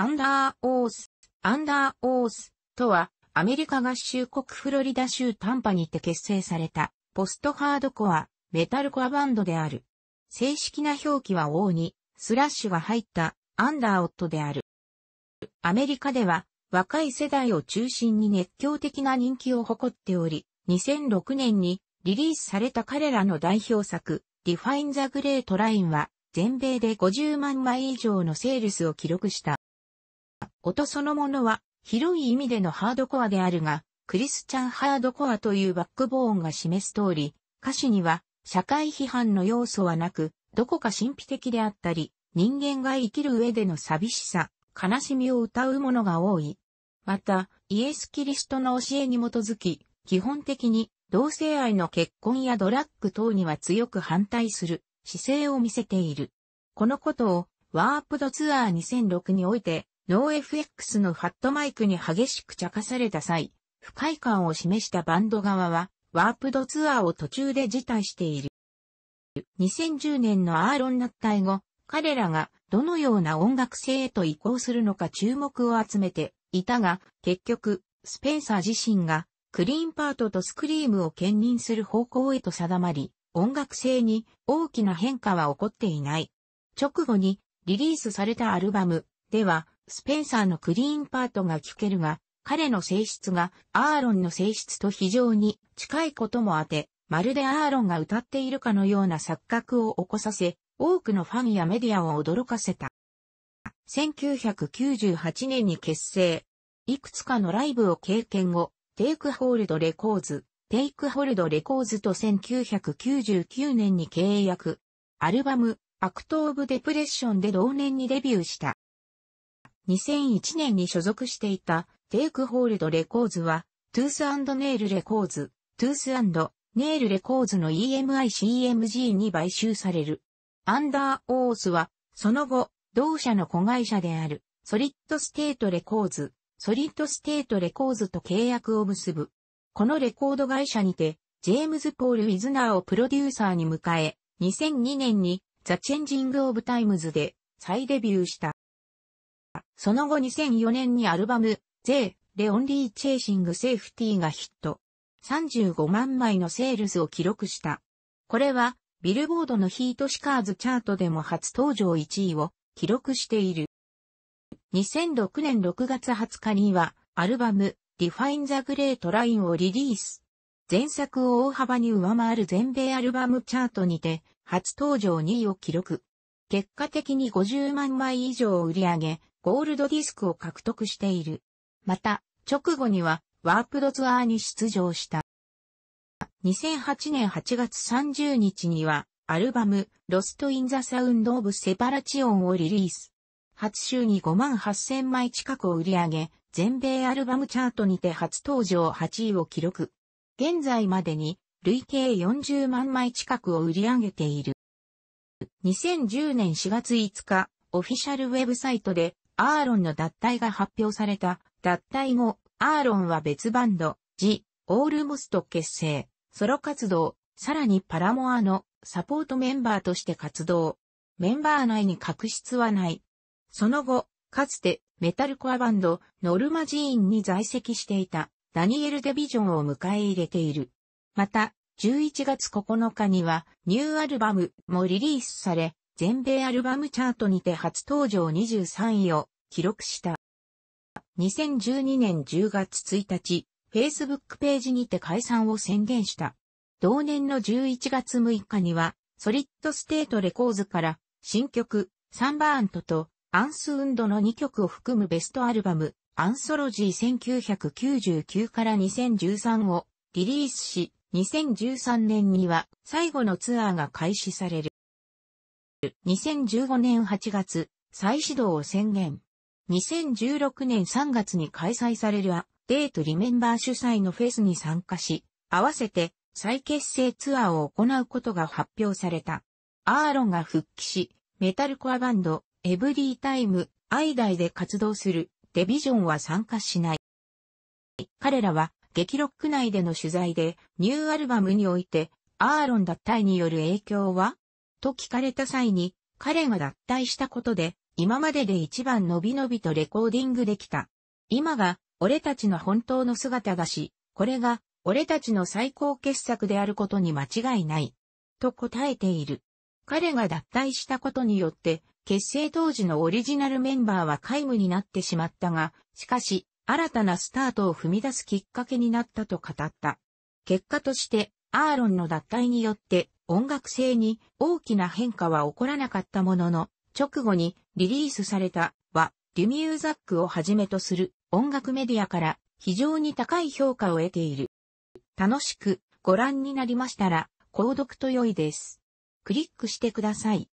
アンダーオース、アンダーオースとは、アメリカ合衆国フロリダ州タンパにて結成された、ポストハードコア、メタルコアバンドである。正式な表記は O に、スラッシュが入った、アンダーオットである。アメリカでは、若い世代を中心に熱狂的な人気を誇っており、2006年にリリースされた彼らの代表作、Define the Great Line は、全米で50万枚以上のセールスを記録した。音そのものは広い意味でのハードコアであるが、クリスチャンハードコアというバックボーンが示す通り、歌詞には社会批判の要素はなく、どこか神秘的であったり、人間が生きる上での寂しさ、悲しみを歌うものが多い。また、イエス・キリストの教えに基づき、基本的に同性愛の結婚やドラッグ等には強く反対する姿勢を見せている。このことをワープドツアー2006において NoFX のファットマイクに激しく茶化された際、不快感を示したバンド側は、ワープドツアーを途中で辞退している。2010年のアーロン脱退後、彼らがどのような音楽性へと移行するのか注目を集めていたが、結局、スペンサー自身がクリーンパートとスクリームを兼任する方向へと定まり、音楽性に大きな変化は起こっていない。直後にリリースされたアルバムではスペンサーのクリーンパートが聞けるが、彼の性質がアーロンの性質と非常に近いこともあて、まるでアーロンが歌っているかのような錯覚を起こさせ、多くのファンやメディアを驚かせた。1998年に結成。いくつかのライブを経験後、テイクホールドレコーズ、テイクホールドレコーズと1999年に契約。アルバム、アクトオブデプレッションで同年にデビューした。2001年に所属していたテイクホールドレコーズは、トゥースネイルレコーズ、トゥースネイルレコーズの EMICMG に買収される。アンダーオースは、その後、同社の子会社である、ソリッドステートレコーズ、ソリッドステートレコーズと契約を結ぶ。このレコード会社にて、ジェームズ・ポール・ウィズナーをプロデューサーに迎え、2002年に、ザ・チェンジング・オブ・タイムズで再デビューした。その後2004年にアルバム、ゼー、レオンリー・チェイシング・セーフティーがヒット。35万枚のセールスを記録した。これは、ビルボードのヒートシカーズチャートでも初登場1位を記録している。2006年6月20日には、アルバム、Define the Great Line をリリース。前作を大幅に上回る全米アルバムチャートにて、初登場2位を記録。結果的に50万枚以上を売り上げ、ゴールドディスクを獲得している。また、直後にはワープドツアーに出場した。2008年8月30日には、アルバム、ロストインザサウンドオブセパラチオンをリリース。初週に5万8000枚近くを売り上げ、全米アルバムチャートにて初登場8位を記録。現在までに累計40万枚近くを売り上げている。2010年4月5日、オフィシャルウェブサイトでアーロンの脱退が発表された。脱退後、アーロンは別バンド、ジ・オールモスと結成、ソロ活動、さらにパラモアのサポートメンバーとして活動。メンバー内に確執はない。その後、かつてメタルコアバンド、ノルマ寺院に在籍していたダニエル・デビジョンを迎え入れている。また、11月9日にはニューアルバムもリリースされ、全米アルバムチャートにて初登場23位を記録した。2012年10月1日、Facebook ページにて解散を宣言した。同年の11月6日には、ソリッドステートレコーズから新曲、サンバーントとアンスウンドの2曲を含むベストアルバム、アンソロジー1999から2013をリリースし、2013年には最後のツアーが開始される。2015年8月、再始動を宣言。2016年3月に開催されるアデートリメンバー主催のフェスに参加し、合わせて再結成ツアーを行うことが発表された。アーロンが復帰し、メタルコアバンド、エブリータイム、アイダイで活動する、デビジョンは参加しない。彼らは、激ロック内での取材で、ニューアルバムにおいて、アーロン脱退による影響はと聞かれた際に、彼が脱退したことで、今までで一番のびのびとレコーディングできた。今が、俺たちの本当の姿だし、これが、俺たちの最高傑作であることに間違いない。と答えている。彼が脱退したことによって、結成当時のオリジナルメンバーは皆無になってしまったが、しかし、新たなスタートを踏み出すきっかけになったと語った。結果として、アーロンの脱退によって、音楽性に大きな変化は起こらなかったものの、直後にリリースされたは、リュミューザックをはじめとする音楽メディアから非常に高い評価を得ている。楽しくご覧になりましたら、購読と良いです。クリックしてください。